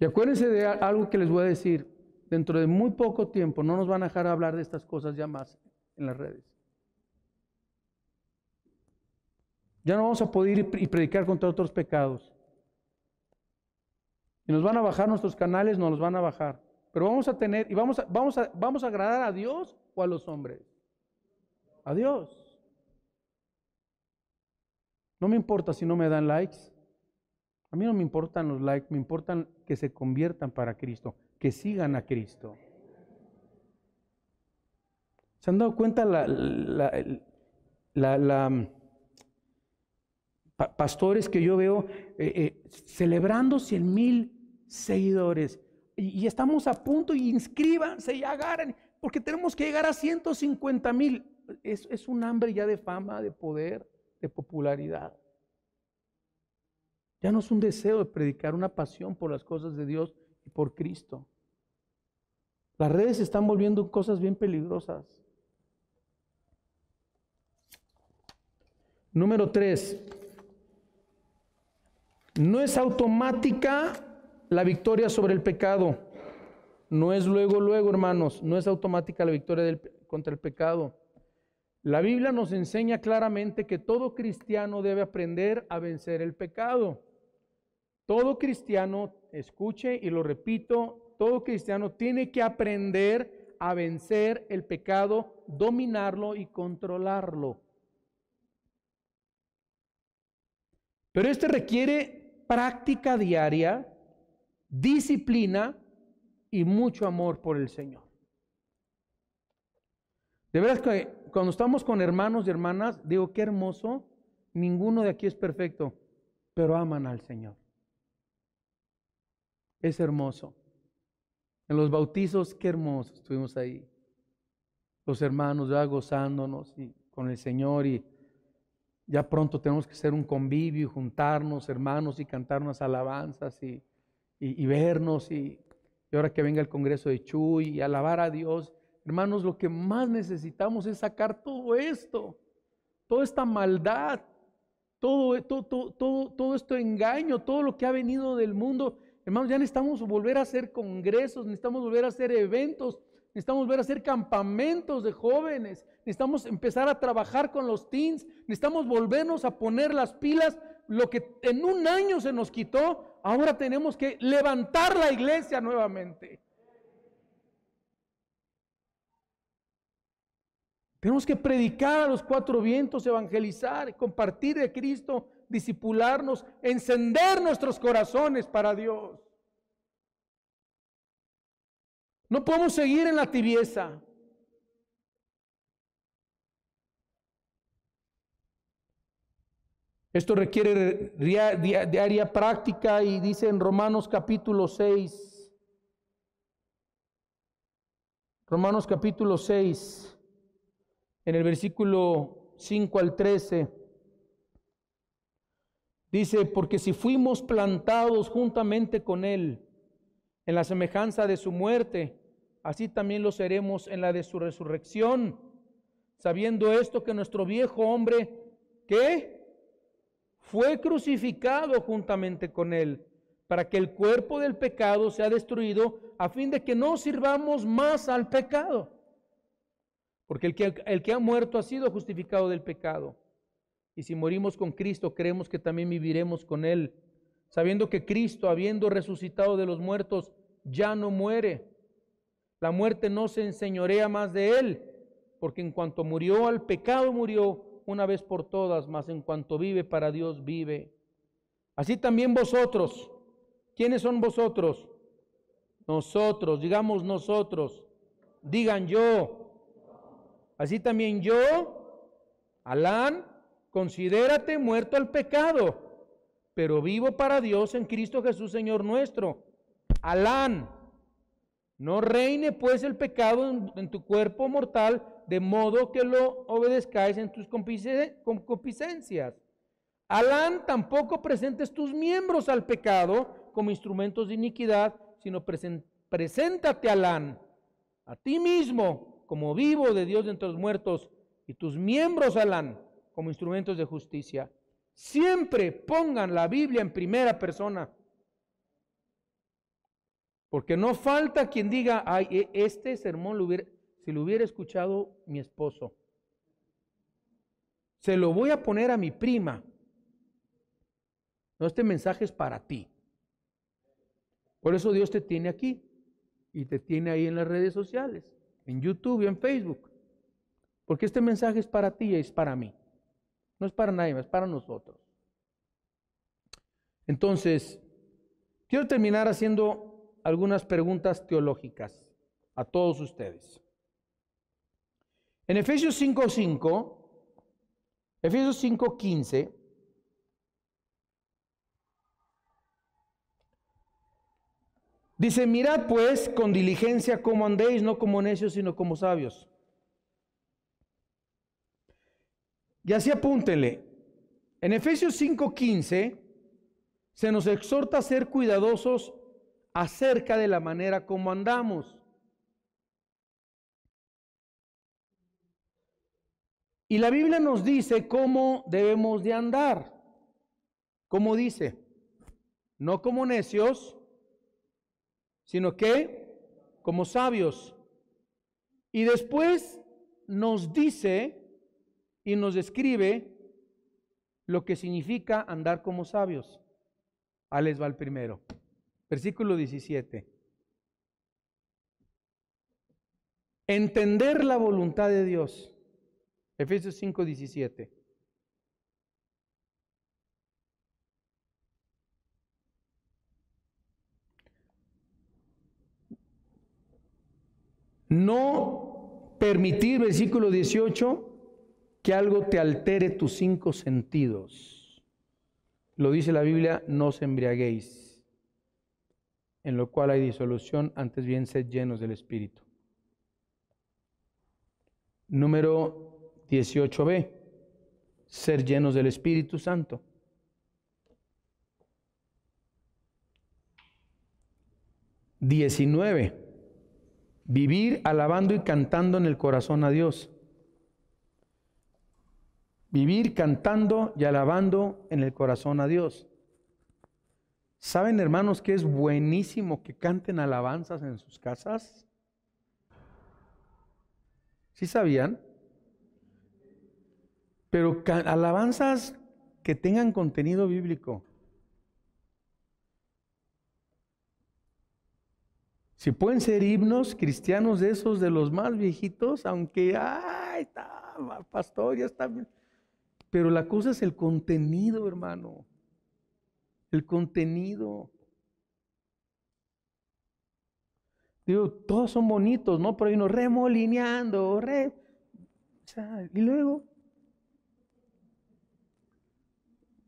Y acuérdense de algo que les voy a decir. Dentro de muy poco tiempo no nos van a dejar hablar de estas cosas ya más en las redes. Ya no vamos a poder ir y predicar contra otros pecados. Y nos van a bajar nuestros canales, nos los van a bajar. Pero vamos a tener, y vamos a, vamos a, vamos a agradar a Dios o a los hombres. A Dios. No me importa si no me dan likes. A mí no me importan los likes, me importan que se conviertan para Cristo, que sigan a Cristo. ¿Se han dado cuenta la, mm, pastores que yo veo eh, eh, celebrando 100 mil seguidores? Y, estamos a punto, y inscríbanse y agarren, porque tenemos que llegar a 150 mil. es un hambre ya de fama, de poder, de popularidad. Ya no es un deseo de predicar, una pasión por las cosas de Dios y por Cristo. Las redes se están volviendo cosas bien peligrosas. Número tres, no es automática la victoria sobre el pecado. No es luego, luego, hermanos. No es automática la victoria contra el pecado. La Biblia nos enseña claramente que todo cristiano debe aprender a vencer el pecado. Todo cristiano, escuche y lo repito, todo cristiano tiene que aprender a vencer el pecado, dominarlo y controlarlo. Pero este requiere práctica diaria, disciplina y mucho amor por el Señor. De verdad que cuando estamos con hermanos y hermanas, digo, qué hermoso, ninguno de aquí es perfecto, pero aman al Señor. Es hermoso. En los bautizos, qué hermoso estuvimos ahí. Los hermanos ya gozándonos y con el Señor y ya pronto tenemos que hacer un convivio y juntarnos, hermanos, y cantar unas alabanzas y, y, vernos y, ahora que venga el Congreso de Chuy y alabar a Dios. Hermanos, lo que más necesitamos es sacar todo esto, toda esta maldad, todo, esto todo, todo, todo este engaño, todo lo que ha venido del mundo Hermanos, ya necesitamos volver a hacer congresos, necesitamos volver a hacer eventos, necesitamos volver a hacer campamentos de jóvenes, necesitamos empezar a trabajar con los teens, necesitamos volvernos a poner las pilas. Lo que en un año se nos quitó, ahora tenemos que levantar la iglesia nuevamente. Tenemos que predicar a los cuatro vientos, evangelizar, compartir de Cristo, disipularnos, encender nuestros corazones para Dios. No podemos seguir en la tibieza. Esto requiere diaria práctica y dice en Romanos capítulo 6. Romanos capítulo 6 en el versículo 5 al 13. Dice, porque si fuimos plantados juntamente con Él en la semejanza de su muerte, así también lo seremos en la de su resurrección, sabiendo esto que nuestro viejo hombre, que fue crucificado juntamente con Él, para que el cuerpo del pecado sea destruido, a fin de que no sirvamos más al pecado porque el que, el que ha muerto ha sido justificado del pecado. Y si morimos con Cristo, creemos que también viviremos con Él, sabiendo que Cristo, habiendo resucitado de los muertos, ya no muere. La muerte no se enseñorea más de Él, porque en cuanto murió al pecado, murió una vez por todas, mas en cuanto vive para Dios, vive. Así también vosotros. ¿Quiénes son vosotros? Nosotros, digamos nosotros, digan yo, Así también yo, Alán, considérate muerto al pecado, pero vivo para Dios en Cristo Jesús, Señor nuestro. Alán, no reine pues el pecado en, tu cuerpo mortal, de modo que lo obedezcáis en tus concupiscencias. Alán, tampoco presentes tus miembros al pecado como instrumentos de iniquidad, sino preséntate, Alán, a ti mismo como vivo de Dios entre los muertos, y tus miembros Alan. como instrumentos de justicia. Siempre pongan la Biblia en primera persona. Porque no falta quien diga, ay, e-, este sermón lo hubiera, si lo hubiera escuchado mi esposo. Se lo voy a poner a mi prima. No, este mensaje es para ti. Por eso Dios te tiene aquí y te tiene ahí en las redes sociales en YouTube y en Facebook. Porque este mensaje es para ti y es para mí. No es para nadie, es para nosotros. Entonces, quiero terminar haciendo algunas preguntas teológicas a todos ustedes. En Efesios 5.5, Efesios 5.15, Dice, mirad pues con diligencia cómo andéis, no como necios, sino como sabios. Y así apúntenle. En Efesios 5:15 se nos exhorta a ser cuidadosos acerca de la manera como andamos. Y la Biblia nos dice cómo debemos de andar. ¿Cómo dice? No como necios, sino que como sabios. Y después nos dice y nos describe lo que significa andar como sabios. Ahí va el primero. Versículo 17. Entender la voluntad de Dios. Efesios 5, 17. No permitir, versículo 18, que algo te altere tus cinco sentidos. Lo dice la Biblia, no os embriaguéis, en lo cual hay disolución, antes bien sed llenos del Espíritu. Número 18b, ser llenos del Espíritu Santo. Diecinueve Vivir alabando y cantando en el corazón a Dios. Vivir cantando y alabando en el corazón a Dios. ¿Saben hermanos que es buenísimo que canten alabanzas en sus casas? ¿Sí sabían? Pero alabanzas que tengan contenido bíblico. Si pueden ser himnos cristianos de esos de los más viejitos, aunque, ay, está, pastor, ya está. Pero la cosa es el contenido, hermano. El contenido. Digo, todos son bonitos, ¿no? Pero hay uno remolineando, re... y luego,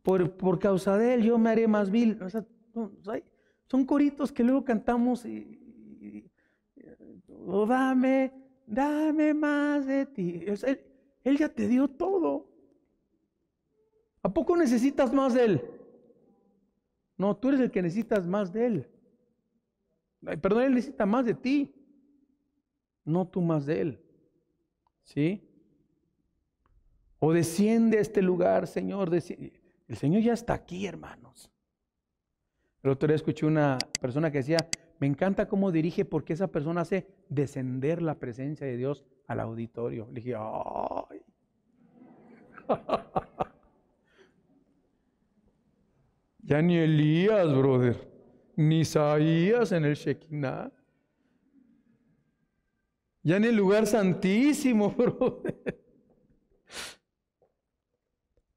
por, por, causa de él yo me haré más vil. O sea, son coritos que luego cantamos y, dame, dame más de ti. él, ya te dio todo. ¿A poco necesitas más de él? No, tú eres el que necesitas más de él. Perdón, él necesita más de ti. No tú más de él. ¿Sí? O desciende a este lugar, Señor. El Señor ya está aquí, hermanos. El otro día escuché una persona que decía, me encanta cómo dirige porque esa persona hace descender la presencia de Dios al auditorio. Le dije, ¡ay! <laughs> ya ni Elías, brother, ni Isaías en el Shekinah. Ya en el lugar santísimo, <laughs> brother.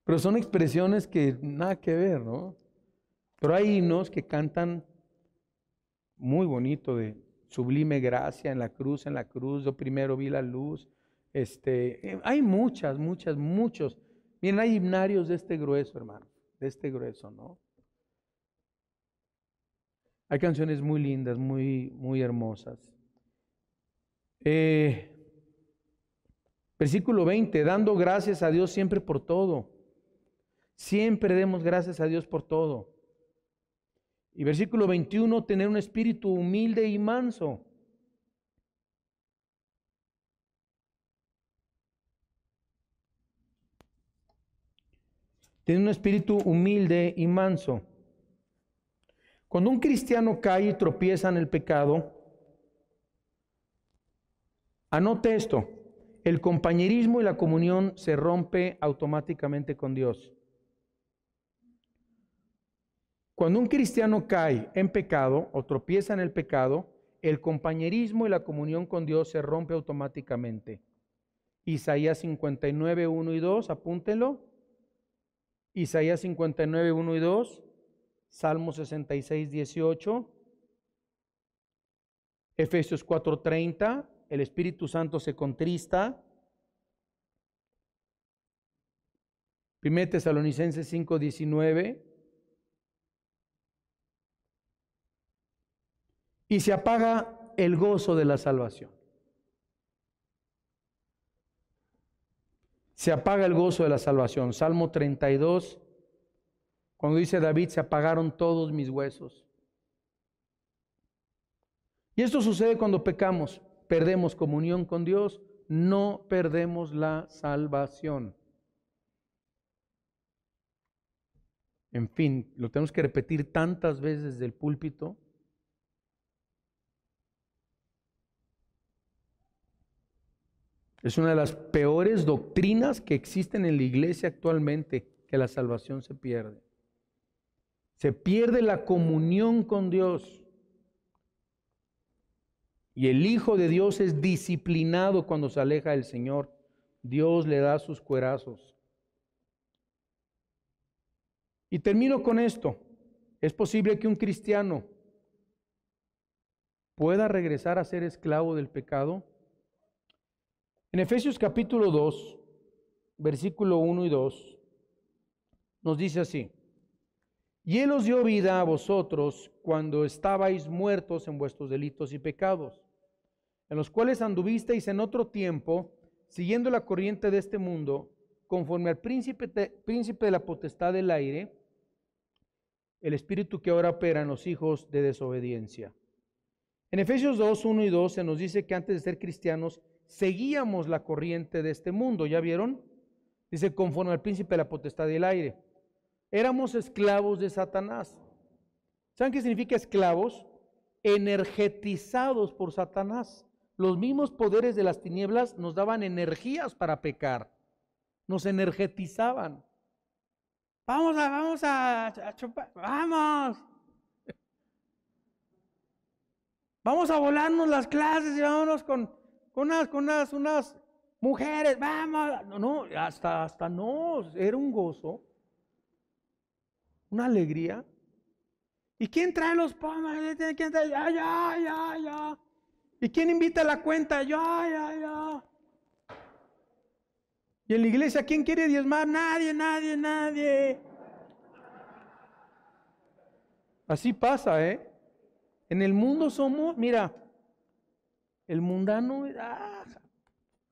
Pero son expresiones que nada que ver, ¿no? Pero hay hinos que cantan muy bonito de sublime gracia en la cruz, en la cruz, yo primero vi la luz. Este, eh, hay muchas, muchas, muchos. Miren, hay himnarios de este grueso, hermano, de este grueso, ¿no? Hay canciones muy lindas, muy, muy hermosas. Eh, versículo 20, dando gracias a Dios siempre por todo. Siempre demos gracias a Dios por todo. Y versículo 21, tener un espíritu humilde y manso. Tener un espíritu humilde y manso. Cuando un cristiano cae y tropieza en el pecado, anote esto, el compañerismo y la comunión se rompe automáticamente con Dios. Cuando un cristiano cae en pecado o tropieza en el pecado, el compañerismo y la comunión con Dios se rompe automáticamente. Isaías 59, 1 y 2, apúntenlo. Isaías 59, 1 y 2, Salmo 66, 18, Efesios 4, 30, el Espíritu Santo se contrista. 1 Tesalonicenses 5, 19, y se apaga el gozo de la salvación. Se apaga el gozo de la salvación. Salmo 32, cuando dice David, se apagaron todos mis huesos. Y esto sucede cuando pecamos, perdemos comunión con Dios, no perdemos la salvación. En fin, lo tenemos que repetir tantas veces del púlpito Es una de las peores doctrinas que existen en la iglesia actualmente, que la salvación se pierde. Se pierde la comunión con Dios. Y el Hijo de Dios es disciplinado cuando se aleja del Señor. Dios le da sus cuerazos. Y termino con esto. Es posible que un cristiano pueda regresar a ser esclavo del pecado en Efesios capítulo 2, versículo 1 y 2, nos dice así, y Él os dio vida a vosotros cuando estabais muertos en vuestros delitos y pecados, en los cuales anduvisteis en otro tiempo, siguiendo la corriente de este mundo, conforme al príncipe de, príncipe de la potestad del aire, el espíritu que ahora opera en los hijos de desobediencia. En Efesios 2, 1 y 2 se nos dice que antes de ser cristianos, seguíamos la corriente de este mundo, ¿ya vieron? Dice, conforme al príncipe de la potestad del aire. Éramos esclavos de Satanás. ¿Saben qué significa esclavos? Energetizados por Satanás. Los mismos poderes de las tinieblas nos daban energías para pecar. Nos energetizaban. Vamos a, vamos a, a chupar. Vamos. Vamos a volarnos las clases y vámonos con unas, unas, unas mujeres, vamos. No, no, hasta, hasta no, era un gozo, una alegría. ¿Y quién trae los palmas? ¿Y quién invita a la cuenta? Ya, Y en la iglesia, ¿quién quiere diezmar? Nadie, nadie, nadie. Así pasa, ¿eh? En el mundo somos, mira, el mundano, ah,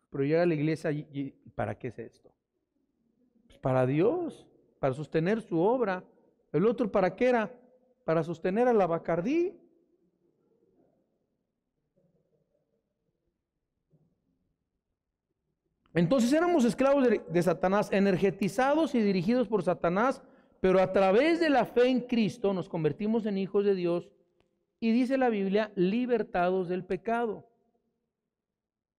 pero llega a la iglesia y, ¿para qué es esto? Pues para Dios, para sostener su obra. El otro, ¿para qué era? Para sostener a la Bacardí. Entonces éramos esclavos de Satanás, energetizados y dirigidos por Satanás, pero a través de la fe en Cristo nos convertimos en hijos de Dios y dice la Biblia, libertados del pecado.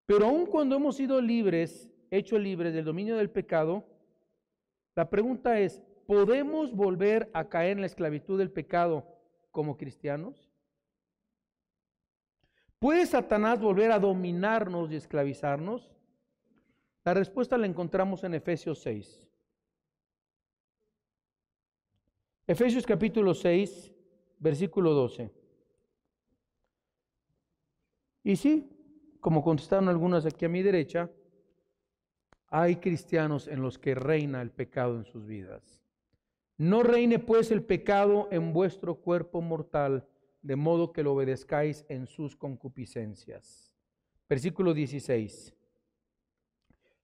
Pero aún cuando hemos sido libres, hechos libres del dominio del pecado, la pregunta es, ¿podemos volver a caer en la esclavitud del pecado como cristianos? ¿Puede Satanás volver a dominarnos y esclavizarnos? La respuesta la encontramos en Efesios 6. Efesios capítulo 6, versículo 12. Y sí, como contestaron algunas aquí a mi derecha, hay cristianos en los que reina el pecado en sus vidas. No reine pues el pecado en vuestro cuerpo mortal, de modo que lo obedezcáis en sus concupiscencias. Versículo 16.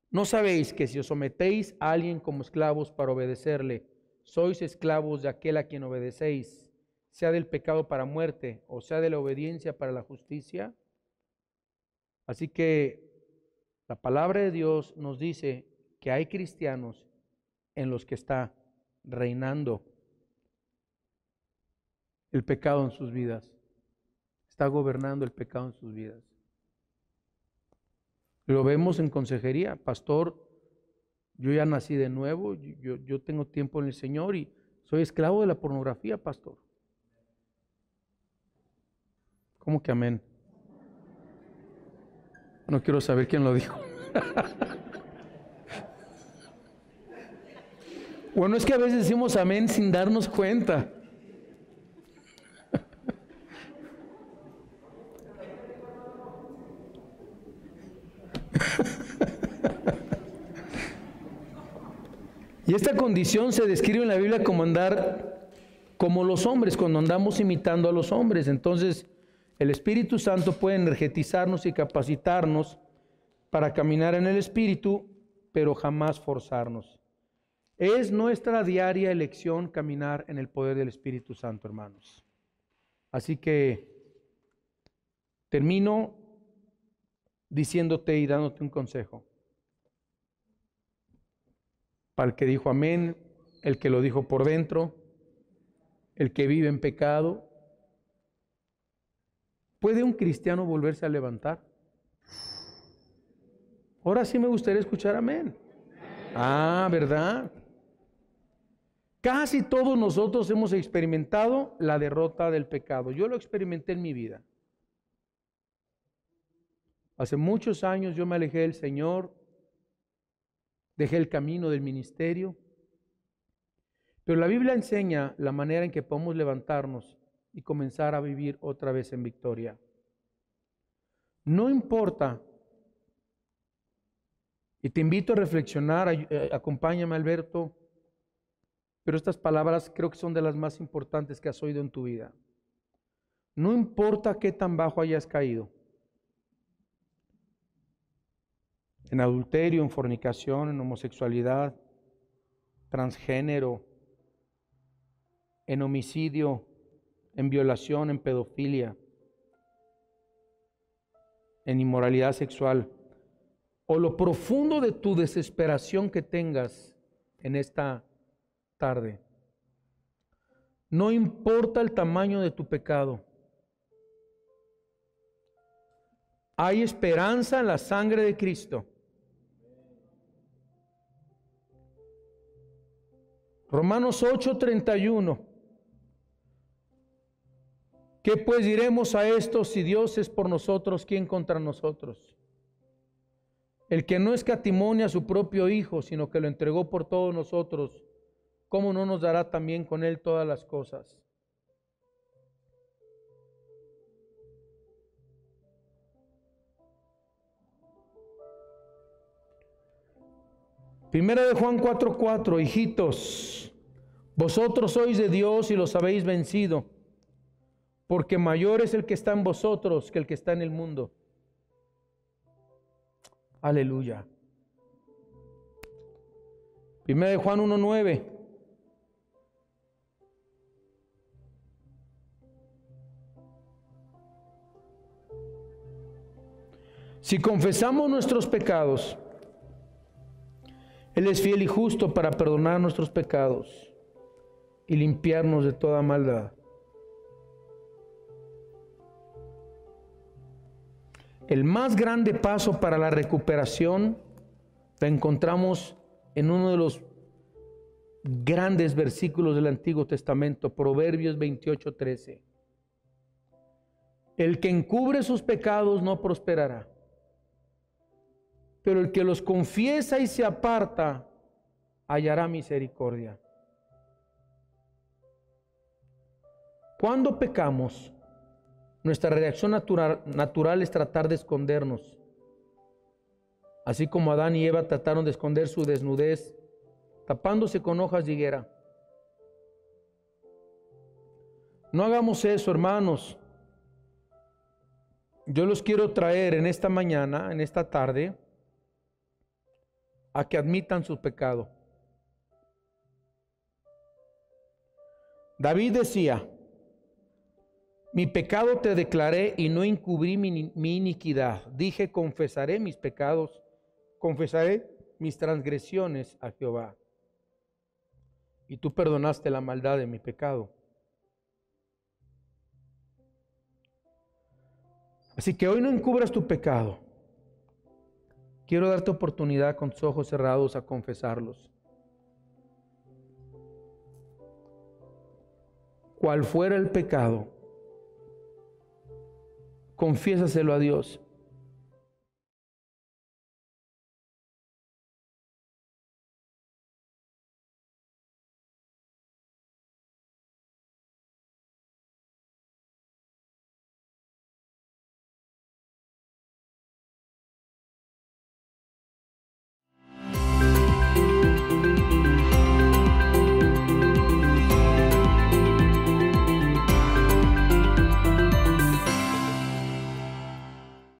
¿No sabéis que si os sometéis a alguien como esclavos para obedecerle, sois esclavos de aquel a quien obedecéis, sea del pecado para muerte o sea de la obediencia para la justicia? Así que la palabra de Dios nos dice que hay cristianos en los que está reinando el pecado en sus vidas. Está gobernando el pecado en sus vidas. Lo vemos en consejería. Pastor, yo ya nací de nuevo, yo, yo tengo tiempo en el Señor y soy esclavo de la pornografía, pastor. ¿Cómo que amén? No quiero saber quién lo dijo. bueno, es que a veces decimos amén sin darnos cuenta. y esta condición se describe en la Biblia como andar como los hombres, cuando andamos imitando a los hombres. Entonces, el Espíritu Santo puede energetizarnos y capacitarnos para caminar en el Espíritu, pero jamás forzarnos. Es nuestra diaria elección caminar en el poder del Espíritu Santo, hermanos. Así que termino diciéndote y dándote un consejo. Para el que dijo amén, el que lo dijo por dentro, el que vive en pecado, ¿Puede un cristiano volverse a levantar? Ahora sí me gustaría escuchar amén. Ah, ¿verdad? Casi todos nosotros hemos experimentado la derrota del pecado. Yo lo experimenté en mi vida. Hace muchos años yo me alejé del Señor, dejé el camino del ministerio, pero la Biblia enseña la manera en que podemos levantarnos y comenzar a vivir otra vez en victoria. No importa, y te invito a reflexionar, eh, acompáñame Alberto, pero estas palabras creo que son de las más importantes que has oído en tu vida. No importa qué tan bajo hayas caído, en adulterio, en fornicación, en homosexualidad, transgénero, en homicidio, en violación, en pedofilia, en inmoralidad sexual, o lo profundo de tu desesperación que tengas en esta tarde. No importa el tamaño de tu pecado. Hay esperanza en la sangre de Cristo. Romanos 8:31. ¿Qué pues diremos a esto si Dios es por nosotros, quién contra nosotros? El que no escatimonia a su propio Hijo, sino que lo entregó por todos nosotros, ¿cómo no nos dará también con Él todas las cosas? Primera de Juan 4:4, hijitos, vosotros sois de Dios y los habéis vencido porque mayor es el que está en vosotros que el que está en el mundo. Aleluya. Primera de Juan 1.9. Si confesamos nuestros pecados, Él es fiel y justo para perdonar nuestros pecados y limpiarnos de toda maldad. El más grande paso para la recuperación lo encontramos en uno de los grandes versículos del Antiguo Testamento, Proverbios 28, 13. El que encubre sus pecados no prosperará, pero el que los confiesa y se aparta hallará misericordia. Cuando pecamos, nuestra reacción natural, es tratar de escondernos. Así como Adán y Eva trataron de esconder su desnudez, tapándose con hojas de higuera. No hagamos eso, hermanos. Yo los quiero traer en esta mañana, en esta tarde, a que admitan su pecado. David decía, mi pecado te declaré y no encubrí mi, iniquidad. Dije, confesaré mis pecados, confesaré mis transgresiones a Jehová. Y tú perdonaste la maldad de mi pecado. Así que hoy no encubras tu pecado. Quiero darte oportunidad con tus ojos cerrados a confesarlos. Cual fuera el pecado, confiésaselo a Dios.